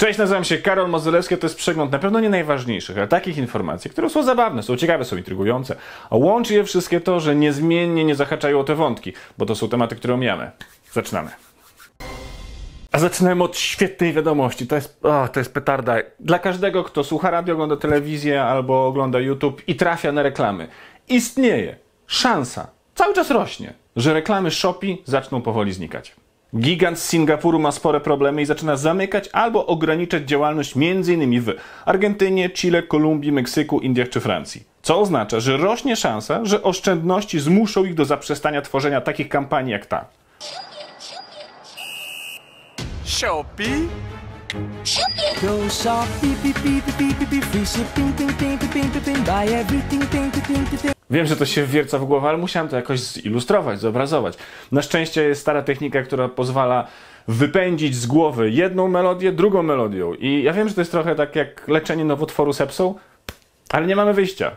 Cześć, nazywam się Karol Mozelewski, to jest przegląd na pewno nie najważniejszych, ale takich informacji, które są zabawne, są ciekawe, są intrygujące. A łączy je wszystkie to, że niezmiennie nie zahaczają o te wątki, bo to są tematy, które omijamy. Zaczynamy. A zaczynamy od świetnej wiadomości. To jest, oh, to jest petarda. Dla każdego, kto słucha radio, ogląda telewizję albo ogląda YouTube i trafia na reklamy, istnieje szansa, cały czas rośnie, że reklamy Shopee zaczną powoli znikać. Gigant z Singapuru ma spore problemy i zaczyna zamykać albo ograniczać działalność m.in. w Argentynie, Chile, Kolumbii, Meksyku, Indiach czy Francji. Co oznacza, że rośnie szansa, że oszczędności zmuszą ich do zaprzestania tworzenia takich kampanii jak ta. Shopee? Wiem, że to się wwierca w głowę, ale musiałem to jakoś zilustrować, zobrazować. Na szczęście jest stara technika, która pozwala wypędzić z głowy jedną melodię drugą melodią. I ja wiem, że to jest trochę tak jak leczenie nowotworu sepsą, ale nie mamy wyjścia.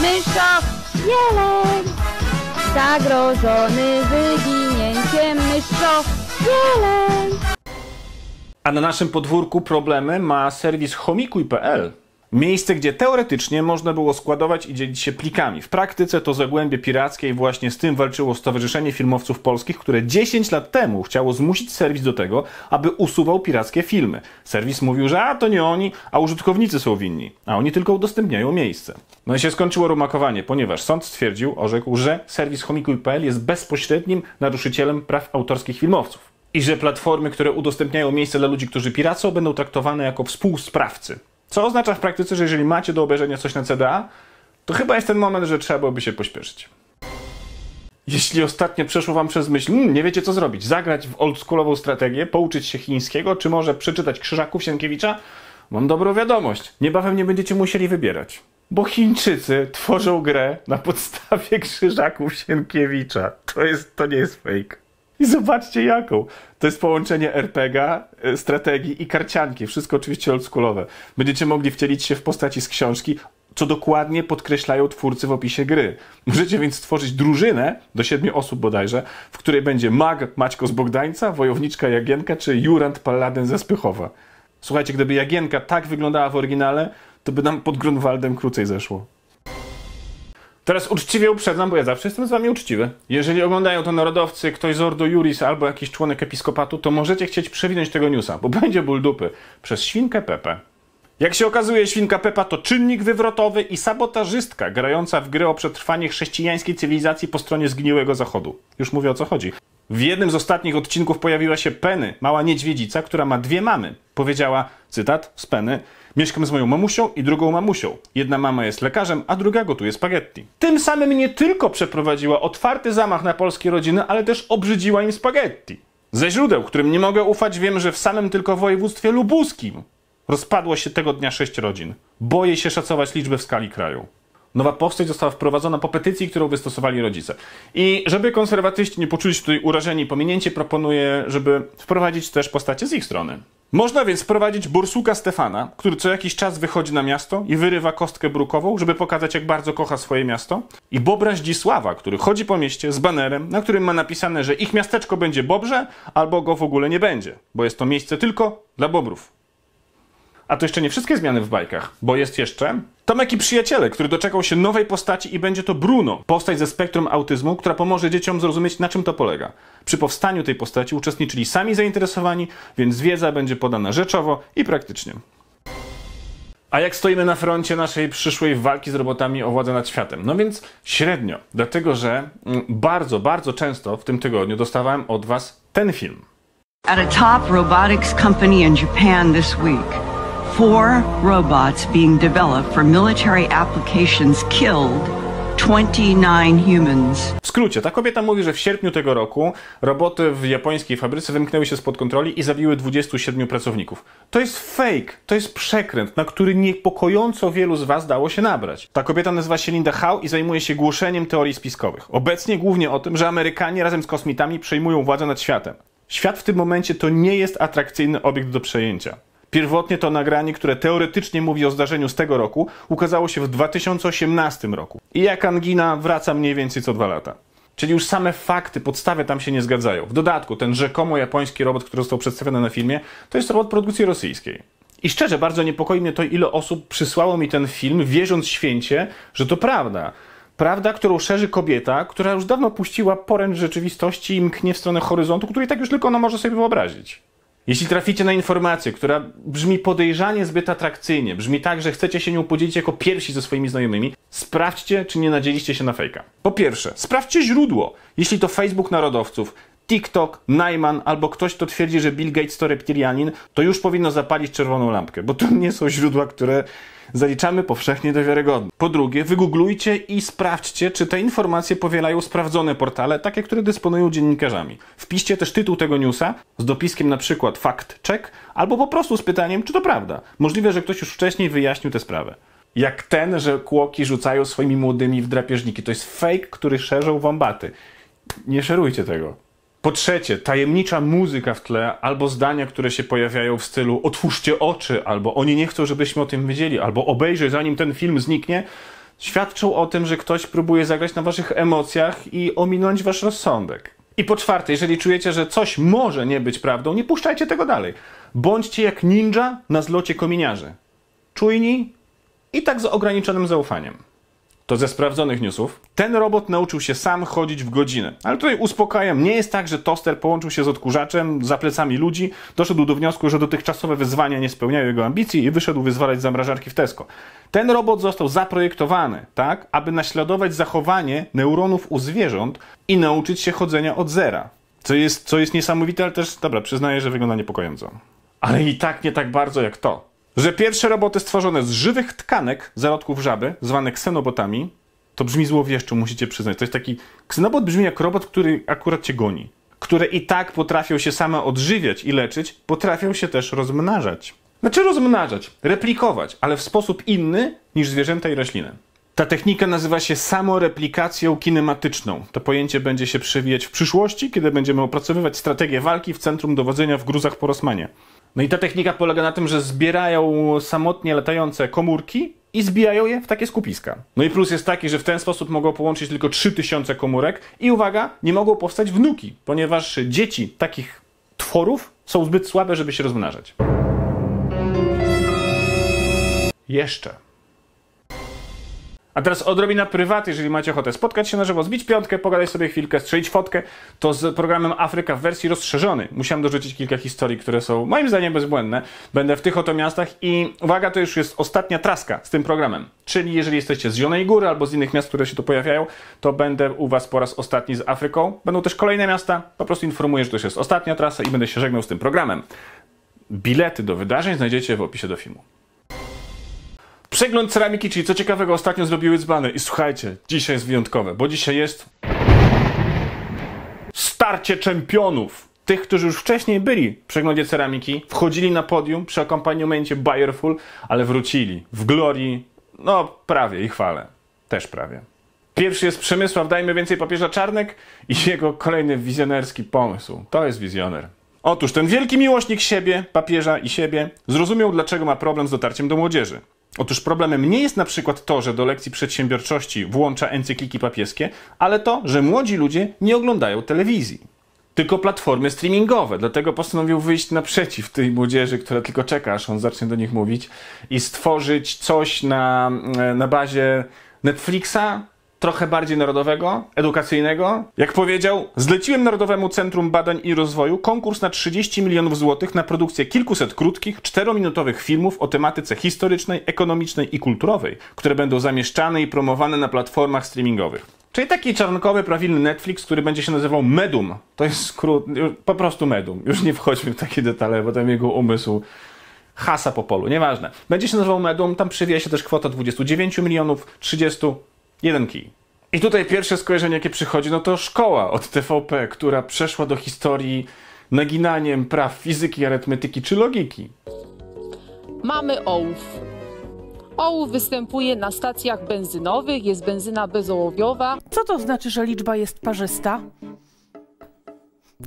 Myszo, jeleń, zagrożony wyginięciem myszo, jeleń. A na naszym podwórku problemy ma serwis homikuj.pl. Miejsce, gdzie teoretycznie można było składować i dzielić się plikami. W praktyce to zagłębie pirackie i właśnie z tym walczyło Stowarzyszenie Filmowców Polskich, które 10 lat temu chciało zmusić serwis do tego, aby usuwał pirackie filmy. Serwis mówił, że a to nie oni, a użytkownicy są winni, a oni tylko udostępniają miejsce. No i się skończyło rumakowanie, ponieważ sąd stwierdził, orzekł, że serwis homikuj.pl jest bezpośrednim naruszycielem praw autorskich filmowców. I że platformy, które udostępniają miejsce dla ludzi, którzy piracą, będą traktowane jako współsprawcy. Co oznacza w praktyce, że jeżeli macie do obejrzenia coś na CDA, to chyba jest ten moment, że trzeba byłoby się pośpieszyć. Jeśli ostatnio przeszło wam przez myśl, hmm, nie wiecie co zrobić, zagrać w oldschoolową strategię, pouczyć się chińskiego, czy może przeczytać Krzyżaków Sienkiewicza, mam dobrą wiadomość. Niebawem nie będziecie musieli wybierać. Bo Chińczycy tworzą grę na podstawie Krzyżaków Sienkiewicza. To, jest, to nie jest fake. I zobaczcie jaką. To jest połączenie RPG, e, strategii i karcianki. Wszystko oczywiście oldschoolowe. Będziecie mogli wcielić się w postaci z książki, co dokładnie podkreślają twórcy w opisie gry. Możecie więc stworzyć drużynę, do siedmiu osób bodajże, w której będzie mag Maćko z Bogdańca, wojowniczka Jagienka czy Jurand Palladyn ze Spychowa. Słuchajcie, gdyby Jagienka tak wyglądała w oryginale, to by nam pod Grunwaldem krócej zeszło. Teraz uczciwie uprzedzam, bo ja zawsze jestem z wami uczciwy. Jeżeli oglądają to narodowcy, ktoś z Ordo Juris albo jakiś członek episkopatu, to możecie chcieć przewinąć tego newsa, bo będzie ból dupy. Przez świnkę Pepe. Jak się okazuje, świnka Pepa to czynnik wywrotowy i sabotażystka grająca w gry o przetrwanie chrześcijańskiej cywilizacji po stronie zgniłego zachodu. Już mówię o co chodzi. W jednym z ostatnich odcinków pojawiła się Penny, mała niedźwiedzica, która ma dwie mamy. Powiedziała, cytat z Penny, Mieszkam z moją mamusią i drugą mamusią. Jedna mama jest lekarzem, a druga gotuje spaghetti. Tym samym nie tylko przeprowadziła otwarty zamach na polskie rodziny, ale też obrzydziła im spaghetti. Ze źródeł, którym nie mogę ufać, wiem, że w samym tylko województwie lubuskim rozpadło się tego dnia sześć rodzin. Boję się szacować liczbę w skali kraju. Nowa postać została wprowadzona po petycji, którą wystosowali rodzice. I żeby konserwatyści nie poczuli się tutaj urażeni i pominięcie, proponuję, żeby wprowadzić też postacie z ich strony. Można więc wprowadzić bursuka Stefana, który co jakiś czas wychodzi na miasto i wyrywa kostkę brukową, żeby pokazać, jak bardzo kocha swoje miasto, i Bobra Zdzisława, który chodzi po mieście z banerem, na którym ma napisane, że ich miasteczko będzie Bobrze, albo go w ogóle nie będzie, bo jest to miejsce tylko dla Bobrów. A to jeszcze nie wszystkie zmiany w bajkach, bo jest jeszcze Tomek i Przyjaciele, który doczekał się nowej postaci i będzie to Bruno, postać ze spektrum autyzmu, która pomoże dzieciom zrozumieć, na czym to polega. Przy powstaniu tej postaci uczestniczyli sami zainteresowani, więc wiedza będzie podana rzeczowo i praktycznie. A jak stoimy na froncie naszej przyszłej walki z robotami o władzę nad światem? No więc średnio, dlatego że mm, bardzo, bardzo często w tym tygodniu dostawałem od Was ten film. At a top robotics company in Japan this week four robots being developed for military applications killed 29 humans. W skrócie, ta kobieta mówi, że w sierpniu tego roku roboty w japońskiej fabryce wymknęły się spod kontroli i zabiły 27 pracowników. To jest fake, to jest przekręt, na który niepokojąco wielu z was dało się nabrać. Ta kobieta nazywa się Linda Howe i zajmuje się głoszeniem teorii spiskowych. Obecnie głównie o tym, że Amerykanie razem z kosmitami przejmują władzę nad światem. Świat w tym momencie to nie jest atrakcyjny obiekt do przejęcia. Pierwotnie to nagranie, które teoretycznie mówi o zdarzeniu z tego roku, ukazało się w 2018 roku. I jak angina wraca mniej więcej co dwa lata. Czyli już same fakty, podstawy tam się nie zgadzają. W dodatku, ten rzekomo japoński robot, który został przedstawiony na filmie, to jest robot produkcji rosyjskiej. I szczerze, bardzo niepokoi mnie to, ile osób przysłało mi ten film, wierząc święcie, że to prawda. Prawda, którą szerzy kobieta, która już dawno puściła poręcz rzeczywistości i mknie w stronę horyzontu, który tak już tylko ona może sobie wyobrazić. Jeśli traficie na informację, która brzmi podejrzanie zbyt atrakcyjnie, brzmi tak, że chcecie się nią podzielić jako pierwsi ze swoimi znajomymi, sprawdźcie, czy nie nadzieliście się na fejka. Po pierwsze, sprawdźcie źródło. Jeśli to Facebook narodowców, TikTok, Najman albo ktoś, kto twierdzi, że Bill Gates to reptilianin, to już powinno zapalić czerwoną lampkę, bo to nie są źródła, które zaliczamy powszechnie do wiarygodnych. Po drugie, wygooglujcie i sprawdźcie, czy te informacje powielają sprawdzone portale, takie, które dysponują dziennikarzami. Wpiszcie też tytuł tego newsa z dopiskiem na przykład fakt check albo po prostu z pytaniem, czy to prawda. Możliwe, że ktoś już wcześniej wyjaśnił tę sprawę jak ten, że kłoki rzucają swoimi młodymi w drapieżniki. To jest fake, który szerzą wambaty. Nie szerujcie tego. Po trzecie, tajemnicza muzyka w tle albo zdania, które się pojawiają w stylu otwórzcie oczy, albo oni nie chcą, żebyśmy o tym wiedzieli, albo obejrzyj zanim ten film zniknie, świadczą o tym, że ktoś próbuje zagrać na waszych emocjach i ominąć wasz rozsądek. I po czwarte, jeżeli czujecie, że coś może nie być prawdą, nie puszczajcie tego dalej. Bądźcie jak ninja na zlocie kominiarzy. Czujni i tak z ograniczonym zaufaniem to ze sprawdzonych newsów. Ten robot nauczył się sam chodzić w godzinę. Ale tutaj uspokajam, nie jest tak, że toster połączył się z odkurzaczem za plecami ludzi, doszedł do wniosku, że dotychczasowe wyzwania nie spełniają jego ambicji i wyszedł wyzwalać zamrażarki w Tesco. Ten robot został zaprojektowany, tak, aby naśladować zachowanie neuronów u zwierząt i nauczyć się chodzenia od zera. Co jest, co jest niesamowite, ale też, dobra, przyznaję, że wygląda niepokojąco. Ale i tak nie tak bardzo jak to że pierwsze roboty stworzone z żywych tkanek zarodków żaby, zwane ksenobotami, to brzmi złowieszczo, musicie przyznać. To jest taki ksenobot brzmi jak robot, który akurat cię goni. Które i tak potrafią się same odżywiać i leczyć, potrafią się też rozmnażać. Znaczy rozmnażać, replikować, ale w sposób inny niż zwierzęta i rośliny. Ta technika nazywa się samoreplikacją kinematyczną. To pojęcie będzie się przewijać w przyszłości, kiedy będziemy opracowywać strategię walki w centrum dowodzenia w gruzach po no i ta technika polega na tym, że zbierają samotnie latające komórki i zbijają je w takie skupiska. No i plus jest taki, że w ten sposób mogą połączyć tylko 3000 komórek i uwaga, nie mogą powstać wnuki, ponieważ dzieci takich tworów są zbyt słabe, żeby się rozmnażać. Jeszcze. A teraz odrobina prywat, jeżeli macie ochotę spotkać się na żywo, zbić piątkę, pogadać sobie chwilkę, strzelić fotkę, to z programem Afryka w wersji rozszerzony. Musiałem dorzucić kilka historii, które są moim zdaniem bezbłędne. Będę w tych oto miastach i uwaga, to już jest ostatnia traska z tym programem. Czyli jeżeli jesteście z Zielonej Góry albo z innych miast, które się tu pojawiają, to będę u Was po raz ostatni z Afryką. Będą też kolejne miasta. Po prostu informuję, że to już jest ostatnia trasa i będę się żegnał z tym programem. Bilety do wydarzeń znajdziecie w opisie do filmu. Przegląd ceramiki, czyli co ciekawego ostatnio zrobiły dzbany. I słuchajcie, dzisiaj jest wyjątkowe, bo dzisiaj jest starcie czempionów. Tych, którzy już wcześniej byli w przeglądzie ceramiki, wchodzili na podium przy akompaniamencie Bayerful, ale wrócili w glorii, no prawie i chwale. Też prawie. Pierwszy jest Przemysław, dajmy więcej papieża Czarnek i jego kolejny wizjonerski pomysł. To jest wizjoner. Otóż ten wielki miłośnik siebie, papieża i siebie zrozumiał, dlaczego ma problem z dotarciem do młodzieży. Otóż problemem nie jest na przykład to, że do lekcji przedsiębiorczości włącza encykliki papieskie, ale to, że młodzi ludzie nie oglądają telewizji. Tylko platformy streamingowe, dlatego postanowił wyjść naprzeciw tej młodzieży, która tylko czeka, aż on zacznie do nich mówić i stworzyć coś na, na bazie Netflixa, trochę bardziej narodowego, edukacyjnego. Jak powiedział, zleciłem Narodowemu Centrum Badań i Rozwoju konkurs na 30 milionów złotych na produkcję kilkuset krótkich, czterominutowych filmów o tematyce historycznej, ekonomicznej i kulturowej, które będą zamieszczane i promowane na platformach streamingowych. Czyli taki czarnkowy, prawilny Netflix, który będzie się nazywał Medum. To jest skrót, po prostu Medum. Już nie wchodźmy w takie detale, bo tam jego umysł hasa po polu, nieważne. Będzie się nazywał Medum, tam przewija się też kwota 29 milionów, 30 Jeden kij. I tutaj pierwsze skojarzenie, jakie przychodzi, no to szkoła od TVP, która przeszła do historii naginaniem praw fizyki, arytmetyki czy logiki. Mamy ołów. Ołów występuje na stacjach benzynowych, jest benzyna bezołowiowa. Co to znaczy, że liczba jest parzysta?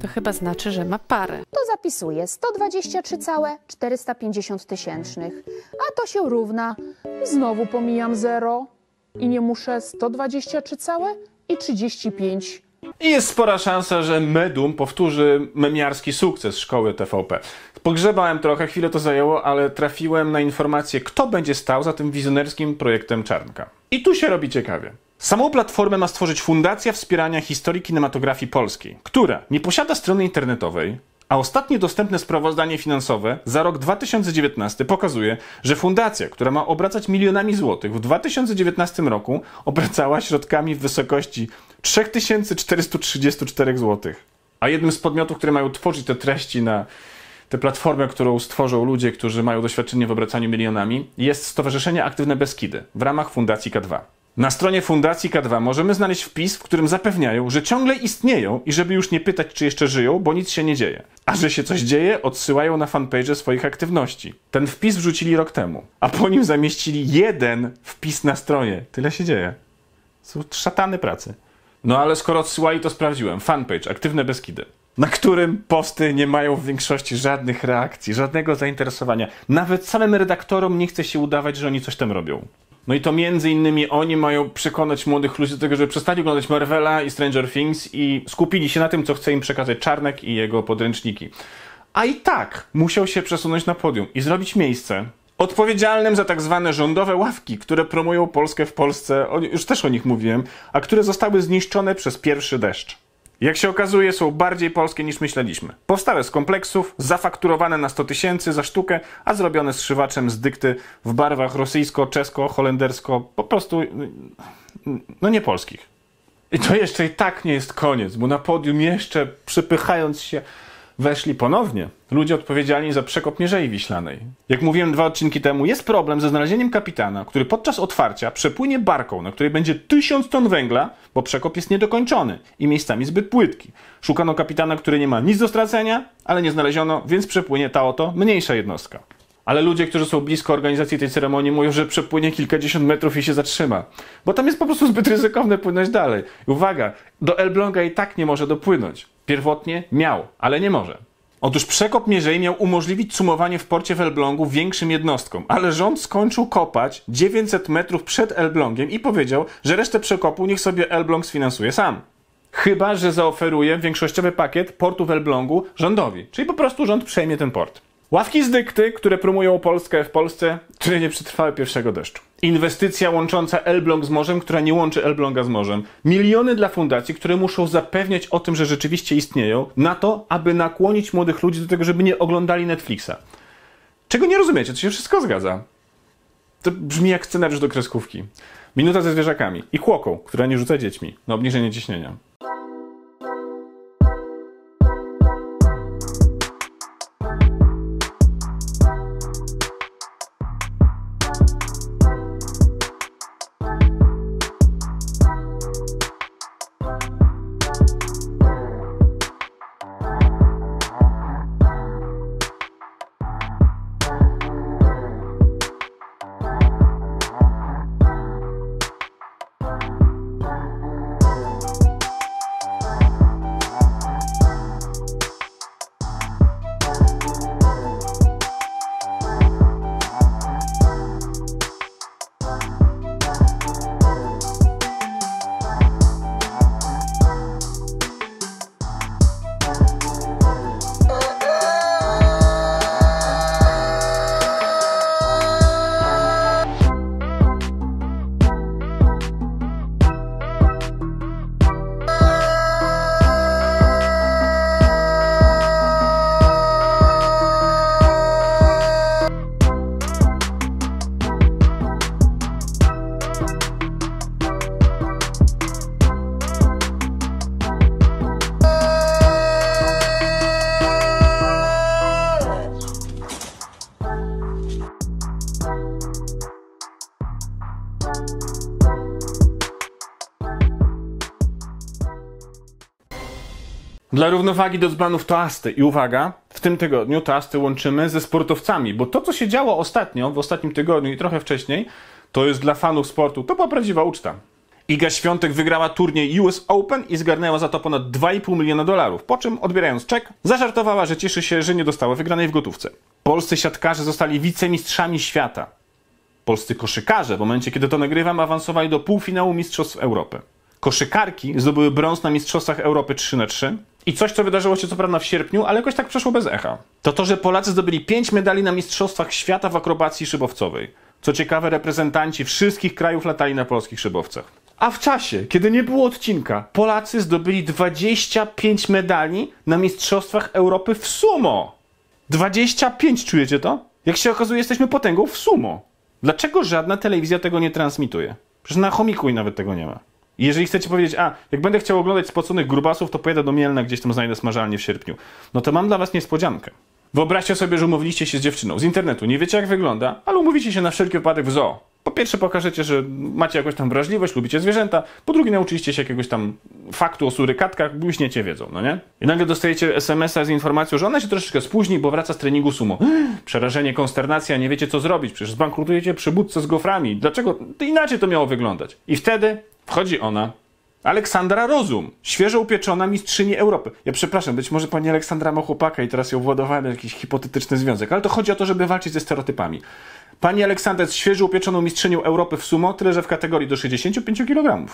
To chyba znaczy, że ma parę. To zapisuje 123 całe 450 tysięcznych, a to się równa, znowu pomijam zero, i nie muszę 123 całe i 35. I jest spora szansa, że Medum powtórzy memiarski sukces szkoły TVP. Pogrzebałem trochę, chwilę to zajęło, ale trafiłem na informację, kto będzie stał za tym wizjonerskim projektem Czarnka. I tu się robi ciekawie. Samą platformę ma stworzyć Fundacja Wspierania Historii Kinematografii Polskiej, która nie posiada strony internetowej, a ostatnie dostępne sprawozdanie finansowe za rok 2019 pokazuje, że fundacja, która ma obracać milionami złotych w 2019 roku, obracała środkami w wysokości 3434 złotych. A jednym z podmiotów, które mają tworzyć te treści na tę platformę, którą stworzą ludzie, którzy mają doświadczenie w obracaniu milionami, jest Stowarzyszenie Aktywne Beskidy w ramach Fundacji K2. Na stronie Fundacji K2 możemy znaleźć wpis, w którym zapewniają, że ciągle istnieją i żeby już nie pytać, czy jeszcze żyją, bo nic się nie dzieje. A że się coś dzieje, odsyłają na fanpage swoich aktywności. Ten wpis wrzucili rok temu, a po nim zamieścili jeden wpis na stronie. Tyle się dzieje. Są szatany pracy. No ale skoro odsyłali, to sprawdziłem. Fanpage, aktywne Beskidy. Na którym posty nie mają w większości żadnych reakcji, żadnego zainteresowania. Nawet samym redaktorom nie chce się udawać, że oni coś tam robią. No i to między innymi oni mają przekonać młodych ludzi do tego, żeby przestali oglądać Marvela i Stranger Things i skupili się na tym, co chce im przekazać Czarnek i jego podręczniki. A i tak musiał się przesunąć na podium i zrobić miejsce odpowiedzialnym za tak zwane rządowe ławki, które promują Polskę w Polsce, już też o nich mówiłem, a które zostały zniszczone przez pierwszy deszcz. Jak się okazuje, są bardziej polskie niż myśleliśmy. Powstałe z kompleksów, zafakturowane na 100 tysięcy za sztukę, a zrobione z szywaczem z dykty w barwach rosyjsko, czesko, holendersko, po prostu no nie polskich. I to jeszcze i tak nie jest koniec, bo na podium jeszcze przypychając się weszli ponownie ludzie odpowiedzialni za przekop Mierzei Wiślanej. Jak mówiłem dwa odcinki temu, jest problem ze znalezieniem kapitana, który podczas otwarcia przepłynie barką, na której będzie tysiąc ton węgla, bo przekop jest niedokończony i miejscami zbyt płytki. Szukano kapitana, który nie ma nic do stracenia, ale nie znaleziono, więc przepłynie ta oto mniejsza jednostka. Ale ludzie, którzy są blisko organizacji tej ceremonii, mówią, że przepłynie kilkadziesiąt metrów i się zatrzyma. Bo tam jest po prostu zbyt ryzykowne płynąć dalej. Uwaga, do Elbląga i tak nie może dopłynąć. Pierwotnie miał, ale nie może. Otóż przekop mierzej miał umożliwić cumowanie w porcie w Elblągu większym jednostkom, ale rząd skończył kopać 900 metrów przed Elblągiem i powiedział, że resztę przekopu niech sobie Elbląg sfinansuje sam. Chyba, że zaoferuje większościowy pakiet portu w Elblągu rządowi, czyli po prostu rząd przejmie ten port. Ławki z dykty, które promują Polskę w Polsce, czyli nie przetrwały pierwszego deszczu. Inwestycja łącząca Elbląg z morzem, która nie łączy Elbląga z morzem. Miliony dla fundacji, które muszą zapewniać o tym, że rzeczywiście istnieją, na to, aby nakłonić młodych ludzi do tego, żeby nie oglądali Netflixa. Czego nie rozumiecie, to się wszystko zgadza. To brzmi jak scenariusz do kreskówki. Minuta ze zwierzakami i chłoką, która nie rzuca dziećmi na obniżenie ciśnienia. Dla równowagi do dzbanów toasty. I uwaga, w tym tygodniu toasty łączymy ze sportowcami, bo to, co się działo ostatnio, w ostatnim tygodniu i trochę wcześniej, to jest dla fanów sportu, to była prawdziwa uczta. Iga Świątek wygrała turniej US Open i zgarnęła za to ponad 2,5 miliona dolarów, po czym odbierając czek, zażartowała, że cieszy się, że nie dostała wygranej w gotówce. Polscy siatkarze zostali wicemistrzami świata. Polscy koszykarze w momencie, kiedy to nagrywam, awansowali do półfinału Mistrzostw Europy. Koszykarki zdobyły brąz na Mistrzostwach Europy 3x3, i coś, co wydarzyło się co prawda w sierpniu, ale jakoś tak przeszło bez echa. To to, że Polacy zdobyli 5 medali na Mistrzostwach Świata w akrobacji szybowcowej. Co ciekawe, reprezentanci wszystkich krajów latali na polskich szybowcach. A w czasie, kiedy nie było odcinka, Polacy zdobyli 25 medali na Mistrzostwach Europy w sumo. 25, czujecie to? Jak się okazuje, jesteśmy potęgą w sumo. Dlaczego żadna telewizja tego nie transmituje? Przecież na i nawet tego nie ma. Jeżeli chcecie powiedzieć, a jak będę chciał oglądać spoconych grubasów, to pojedę do Mielna, gdzieś tam znajdę smażalnię w sierpniu. No to mam dla was niespodziankę. Wyobraźcie sobie, że umówiliście się z dziewczyną z internetu, nie wiecie jak wygląda, ale umówicie się na wszelki wypadek w zoo. Po pierwsze pokażecie, że macie jakąś tam wrażliwość, lubicie zwierzęta, po drugie nauczyliście się jakiegoś tam faktu o surykatkach, błyśniecie wiedzą, no nie? I nagle dostajecie SMS-a z informacją, że ona się troszeczkę spóźni, bo wraca z treningu sumo. Przerażenie, konsternacja, nie wiecie co zrobić, przecież zbankrutujecie przybudce z goframi, dlaczego inaczej to miało wyglądać? I wtedy Wchodzi ona. Aleksandra Rozum, świeżo upieczona mistrzyni Europy. Ja przepraszam, być może pani Aleksandra ma chłopaka i teraz ją władowałem jakiś hipotetyczny związek, ale to chodzi o to, żeby walczyć ze stereotypami. Pani Aleksandra jest świeżo upieczoną mistrzynią Europy w sumo, tyle że w kategorii do 65 kg.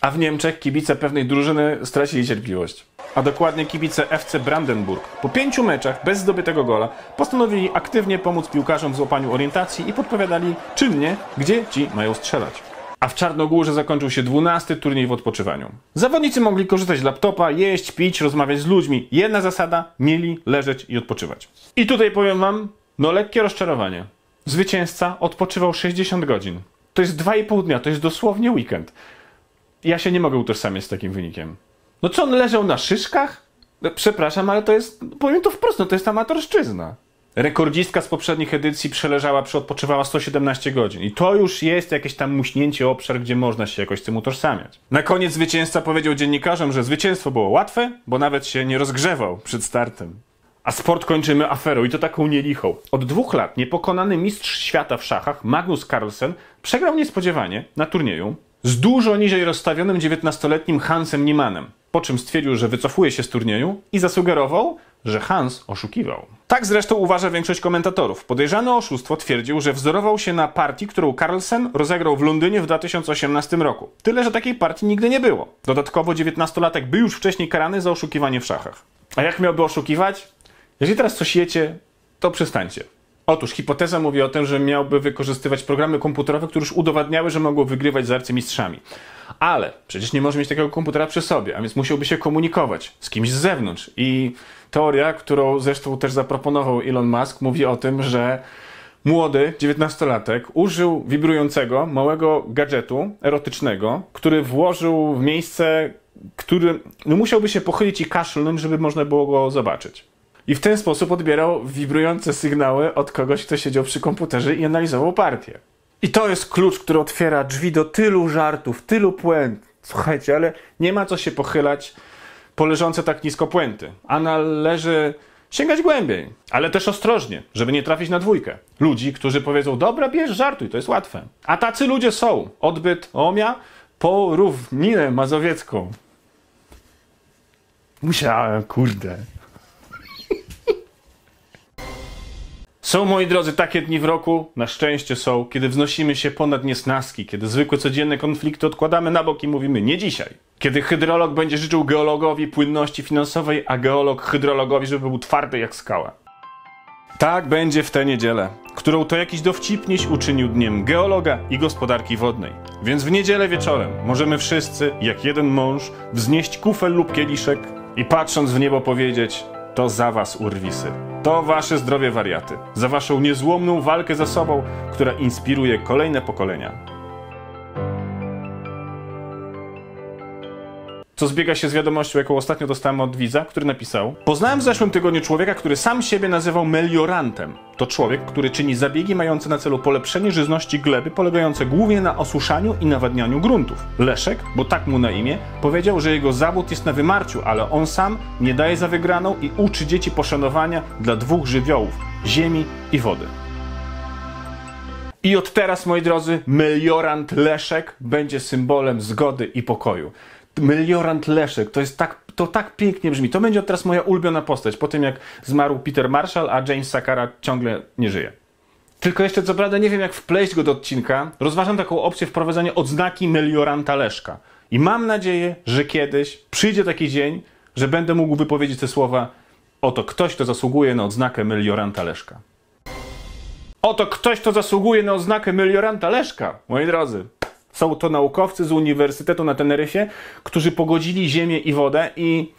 A w Niemczech kibice pewnej drużyny stracili cierpliwość. A dokładnie kibice FC Brandenburg. Po pięciu meczach bez zdobytego gola postanowili aktywnie pomóc piłkarzom w złapaniu orientacji i podpowiadali czynnie, gdzie ci mają strzelać a w Czarnogórze zakończył się 12 turniej w odpoczywaniu. Zawodnicy mogli korzystać z laptopa, jeść, pić, rozmawiać z ludźmi. Jedna zasada, mieli leżeć i odpoczywać. I tutaj powiem wam, no lekkie rozczarowanie. Zwycięzca odpoczywał 60 godzin. To jest 2,5 dnia, to jest dosłownie weekend. Ja się nie mogę utożsamiać z takim wynikiem. No co on leżał na szyszkach? No, przepraszam, ale to jest, powiem to wprost, no to jest amatorszczyzna rekordzistka z poprzednich edycji przeleżała, przeodpoczywała 117 godzin. I to już jest jakieś tam muśnięcie obszar, gdzie można się jakoś z tym utożsamiać. Na koniec zwycięzca powiedział dziennikarzom, że zwycięstwo było łatwe, bo nawet się nie rozgrzewał przed startem. A sport kończymy aferą i to taką nielichą. Od dwóch lat niepokonany mistrz świata w szachach Magnus Carlsen przegrał niespodziewanie na turnieju z dużo niżej rozstawionym 19-letnim Hansem Niemanem, po czym stwierdził, że wycofuje się z turnieju i zasugerował, że Hans oszukiwał. Tak zresztą uważa większość komentatorów. Podejrzane oszustwo twierdził, że wzorował się na partii, którą Carlsen rozegrał w Londynie w 2018 roku. Tyle, że takiej partii nigdy nie było. Dodatkowo 19-latek był już wcześniej karany za oszukiwanie w szachach. A jak miałby oszukiwać? Jeżeli teraz coś jecie, to przestańcie. Otóż hipoteza mówi o tym, że miałby wykorzystywać programy komputerowe, które już udowadniały, że mogą wygrywać z arcymistrzami. Ale przecież nie może mieć takiego komputera przy sobie, a więc musiałby się komunikować z kimś z zewnątrz i Teoria, którą zresztą też zaproponował Elon Musk, mówi o tym, że młody 19-latek użył wibrującego małego gadżetu erotycznego, który włożył w miejsce, który no, musiałby się pochylić i kaszlnąć, żeby można było go zobaczyć. I w ten sposób odbierał wibrujące sygnały od kogoś, kto siedział przy komputerze i analizował partię. I to jest klucz, który otwiera drzwi do tylu żartów, tylu puent. Słuchajcie, ale nie ma co się pochylać leżące tak nisko puenty. A należy sięgać głębiej, ale też ostrożnie, żeby nie trafić na dwójkę. Ludzi, którzy powiedzą, dobra, bierz, żartuj, to jest łatwe. A tacy ludzie są. Odbyt Omia po równinę mazowiecką. Musiałem, kurde. Są, moi drodzy, takie dni w roku, na szczęście są, kiedy wznosimy się ponad niesnaski, kiedy zwykłe codzienne konflikty odkładamy na bok i mówimy nie dzisiaj. Kiedy hydrolog będzie życzył geologowi płynności finansowej, a geolog hydrologowi, żeby był twardy jak skała. Tak będzie w tę niedzielę, którą to jakiś dowcipniś uczynił dniem geologa i gospodarki wodnej. Więc w niedzielę wieczorem możemy wszyscy, jak jeden mąż, wznieść kufel lub kieliszek i patrząc w niebo powiedzieć to za was, urwisy. To wasze zdrowie wariaty. Za waszą niezłomną walkę ze sobą, która inspiruje kolejne pokolenia. co zbiega się z wiadomością, jaką ostatnio dostałem od widza, który napisał: Poznałem w zeszłym tygodniu człowieka, który sam siebie nazywał meliorantem. To człowiek, który czyni zabiegi mające na celu polepszenie żyzności gleby, polegające głównie na osuszaniu i nawadnianiu gruntów. Leszek, bo tak mu na imię, powiedział, że jego zawód jest na wymarciu, ale on sam nie daje za wygraną i uczy dzieci poszanowania dla dwóch żywiołów ziemi i wody. I od teraz, moi drodzy, meliorant Leszek będzie symbolem zgody i pokoju. Meliorant Leszek. To jest tak, to tak pięknie brzmi. To będzie teraz moja ulubiona postać, po tym jak zmarł Peter Marshall, a James Sakara ciągle nie żyje. Tylko jeszcze co prawda nie wiem, jak wpleść go do odcinka. Rozważam taką opcję wprowadzenia odznaki Melioranta Leszka. I mam nadzieję, że kiedyś przyjdzie taki dzień, że będę mógł wypowiedzieć te słowa Oto ktoś, kto zasługuje na odznakę Melioranta Leszka. Oto ktoś, kto zasługuje na odznakę Melioranta Leszka, moi drodzy. Są to naukowcy z Uniwersytetu na Teneryfie, którzy pogodzili ziemię i wodę i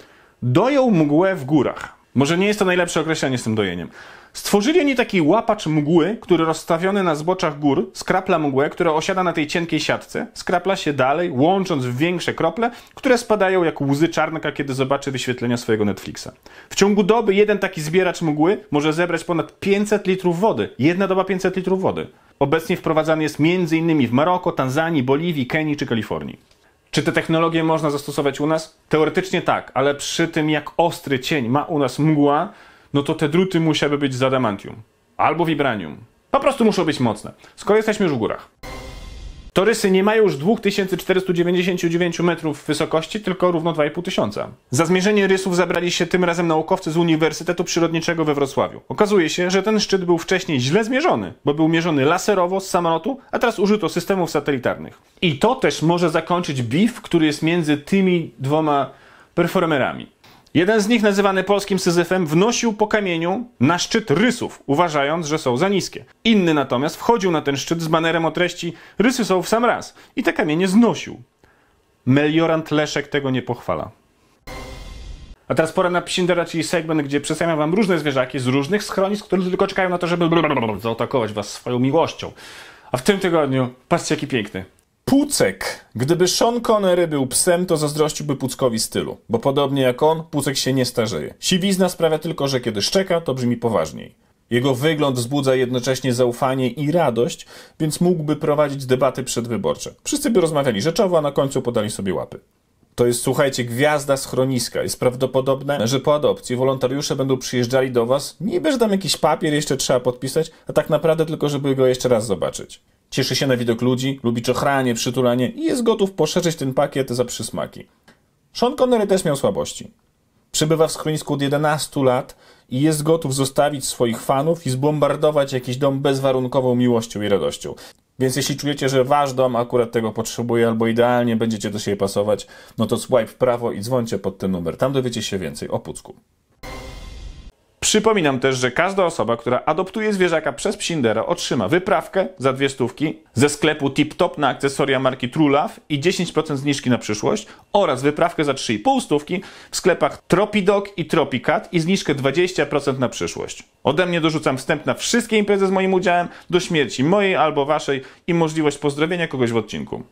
doją mgłę w górach. Może nie jest to najlepsze określenie z tym dojeniem. Stworzyli oni taki łapacz mgły, który rozstawiony na zboczach gór skrapla mgłę, która osiada na tej cienkiej siatce, skrapla się dalej, łącząc w większe krople, które spadają jak łzy czarnka, kiedy zobaczy wyświetlenia swojego Netflixa. W ciągu doby jeden taki zbieracz mgły może zebrać ponad 500 litrów wody. Jedna doba 500 litrów wody obecnie wprowadzany jest m.in. w Maroko, Tanzanii, Boliwii, Kenii czy Kalifornii. Czy te technologie można zastosować u nas? Teoretycznie tak, ale przy tym jak ostry cień ma u nas mgła, no to te druty musiały być z adamantium albo vibranium. Po prostu muszą być mocne, skoro jesteśmy już w górach. Torysy nie mają już 2499 metrów wysokości, tylko równo 2500. Za zmierzenie rysów zabrali się tym razem naukowcy z Uniwersytetu Przyrodniczego we Wrocławiu. Okazuje się, że ten szczyt był wcześniej źle zmierzony, bo był mierzony laserowo z samolotu, a teraz użyto systemów satelitarnych. I to też może zakończyć bif, który jest między tymi dwoma performerami. Jeden z nich, nazywany polskim Syzyfem, wnosił po kamieniu na szczyt rysów, uważając, że są za niskie. Inny natomiast wchodził na ten szczyt z banerem o treści rysy są w sam raz i te kamienie znosił. Meliorant Leszek tego nie pochwala. A teraz pora na Psindera, czyli segment, gdzie przedstawiam wam różne zwierzaki z różnych schronisk, które tylko czekają na to, żeby zaatakować was swoją miłością. A w tym tygodniu, patrzcie jaki piękny, Pucek. Gdyby Sean Connery był psem, to zazdrościłby Puckowi stylu, bo podobnie jak on, Pucek się nie starzeje. Siwizna sprawia tylko, że kiedy szczeka, to brzmi poważniej. Jego wygląd wzbudza jednocześnie zaufanie i radość, więc mógłby prowadzić debaty przedwyborcze. Wszyscy by rozmawiali rzeczowo, a na końcu podali sobie łapy. To jest, słuchajcie, gwiazda schroniska. Jest prawdopodobne, że po adopcji wolontariusze będą przyjeżdżali do was, niby że tam jakiś papier jeszcze trzeba podpisać, a tak naprawdę tylko, żeby go jeszcze raz zobaczyć. Cieszy się na widok ludzi, lubi czochranie, przytulanie i jest gotów poszerzyć ten pakiet za przysmaki. Sean Connery też miał słabości. Przybywa w schronisku od 11 lat i jest gotów zostawić swoich fanów i zbombardować jakiś dom bezwarunkową miłością i radością. Więc jeśli czujecie, że wasz dom akurat tego potrzebuje albo idealnie będziecie do siebie pasować, no to swipe w prawo i dzwońcie pod ten numer. Tam dowiecie się więcej o Pucku. Przypominam też, że każda osoba, która adoptuje zwierzaka przez Psindera, otrzyma wyprawkę za dwie stówki ze sklepu Tip Top na akcesoria marki Trulaw i 10% zniżki na przyszłość oraz wyprawkę za 3,5 stówki w sklepach Tropidog i Tropicat i zniżkę 20% na przyszłość. Ode mnie dorzucam wstęp na wszystkie imprezy z moim udziałem do śmierci mojej albo waszej i możliwość pozdrowienia kogoś w odcinku.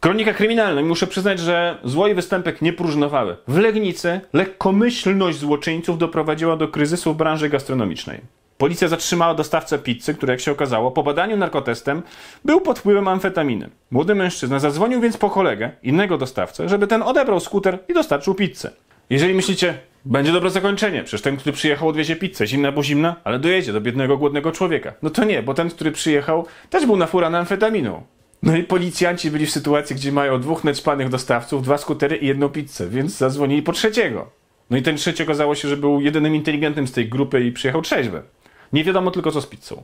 Kronika kryminalna. Muszę przyznać, że zło i występek nie próżnowały. W Legnicy lekkomyślność złoczyńców doprowadziła do kryzysu w branży gastronomicznej. Policja zatrzymała dostawcę pizzy, który, jak się okazało, po badaniu narkotestem był pod wpływem amfetaminy. Młody mężczyzna zadzwonił więc po kolegę, innego dostawcę, żeby ten odebrał skuter i dostarczył pizzę. Jeżeli myślicie, będzie dobre zakończenie, przecież ten, który przyjechał, odwiezie pizzę, zimna bo zimna, ale dojedzie do biednego, głodnego człowieka. No to nie, bo ten, który przyjechał, też był na na amfetaminą. No i policjanci byli w sytuacji, gdzie mają dwóch neczpanych dostawców, dwa skutery i jedną pizzę, więc zadzwonili po trzeciego. No i ten trzeci okazało się, że był jedynym inteligentnym z tej grupy i przyjechał trzeźwy. Nie wiadomo tylko co z pizzą.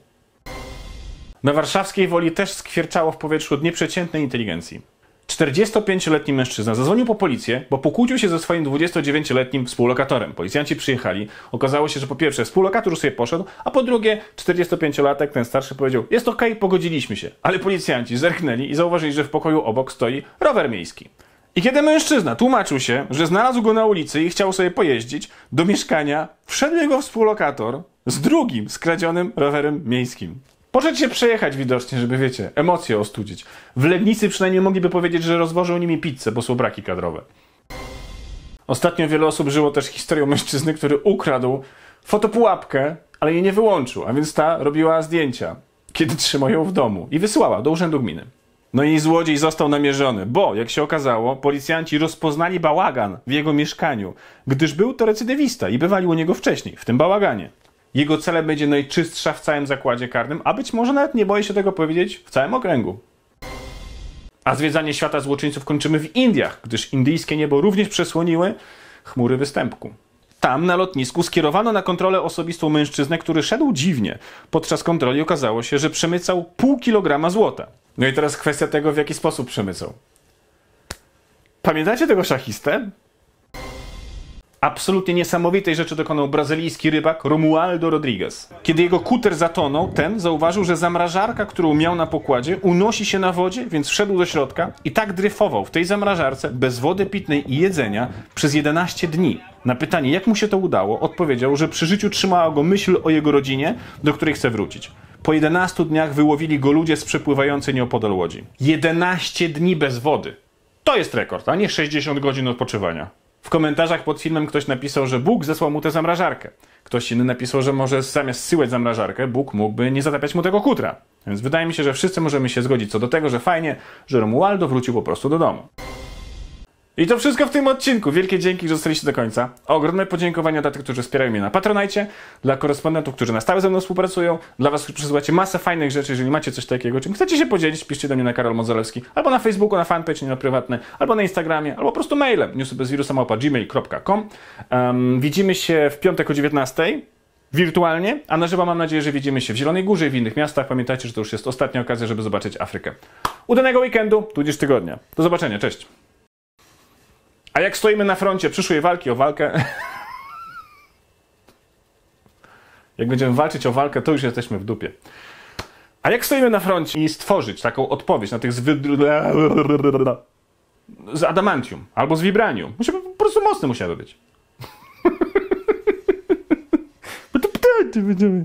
Na warszawskiej woli też skwierczało w powietrzu od nieprzeciętnej inteligencji. 45-letni mężczyzna zadzwonił po policję, bo pokłócił się ze swoim 29-letnim współlokatorem. Policjanci przyjechali. Okazało się, że po pierwsze współlokator już sobie poszedł, a po drugie 45-latek, ten starszy, powiedział jest okej, okay, pogodziliśmy się. Ale policjanci zerknęli i zauważyli, że w pokoju obok stoi rower miejski. I kiedy mężczyzna tłumaczył się, że znalazł go na ulicy i chciał sobie pojeździć, do mieszkania wszedł jego współlokator z drugim skradzionym rowerem miejskim. Poszedł się przejechać widocznie, żeby wiecie, emocje ostudzić. W Legnicy przynajmniej mogliby powiedzieć, że rozwożą nimi pizzę, bo są braki kadrowe. Ostatnio wiele osób żyło też historią mężczyzny, który ukradł fotopułapkę, ale jej nie wyłączył, a więc ta robiła zdjęcia, kiedy trzymał ją w domu i wysłała do urzędu gminy. No i złodziej został namierzony, bo jak się okazało, policjanci rozpoznali bałagan w jego mieszkaniu, gdyż był to recydywista i bywali u niego wcześniej, w tym bałaganie. Jego celem będzie najczystsza w całym zakładzie karnym, a być może nawet nie boję się tego powiedzieć w całym okręgu. A zwiedzanie świata złoczyńców kończymy w Indiach, gdyż indyjskie niebo również przesłoniły chmury występku. Tam na lotnisku skierowano na kontrolę osobistą mężczyznę, który szedł dziwnie. Podczas kontroli okazało się, że przemycał pół kilograma złota. No i teraz kwestia tego, w jaki sposób przemycał. Pamiętacie tego szachistę? Absolutnie niesamowitej rzeczy dokonał brazylijski rybak Romualdo Rodriguez. Kiedy jego kuter zatonął, ten zauważył, że zamrażarka, którą miał na pokładzie, unosi się na wodzie, więc wszedł do środka i tak dryfował w tej zamrażarce bez wody pitnej i jedzenia przez 11 dni. Na pytanie, jak mu się to udało, odpowiedział, że przy życiu trzymała go myśl o jego rodzinie, do której chce wrócić. Po 11 dniach wyłowili go ludzie z przepływającej nieopodal łodzi. 11 dni bez wody. To jest rekord, a nie 60 godzin odpoczywania. W komentarzach pod filmem ktoś napisał, że Bóg zesłał mu tę zamrażarkę. Ktoś inny napisał, że może zamiast syłać zamrażarkę, Bóg mógłby nie zatapiać mu tego kutra. Więc wydaje mi się, że wszyscy możemy się zgodzić co do tego, że fajnie, że Romualdo wrócił po prostu do domu. I to wszystko w tym odcinku. Wielkie dzięki, że zostaliście do końca. Ogromne podziękowania dla tych, którzy wspierają mnie na Patronajcie, dla korespondentów, którzy na stałe ze mną współpracują, dla was, którzy przesyłacie masę fajnych rzeczy, jeżeli macie coś takiego, czym chcecie się podzielić, piszcie do mnie na Karol Mozolewski, albo na Facebooku, na fanpage, nie na prywatne, albo na Instagramie, albo po prostu mailem newsbezwirusa.gmail.com um, Widzimy się w piątek o 19 wirtualnie, a na żywo mam nadzieję, że widzimy się w Zielonej Górze i w innych miastach. Pamiętajcie, że to już jest ostatnia okazja, żeby zobaczyć Afrykę. Udanego weekendu, tudzież tygodnia. Do zobaczenia, cześć! A jak stoimy na froncie przyszłej walki o walkę. jak będziemy walczyć o walkę, to już jesteśmy w dupie. A jak stoimy na froncie i stworzyć taką odpowiedź na tych z, z adamantium albo z vibranium? Musimy, po prostu mocny musiały być. to ptaki będziemy.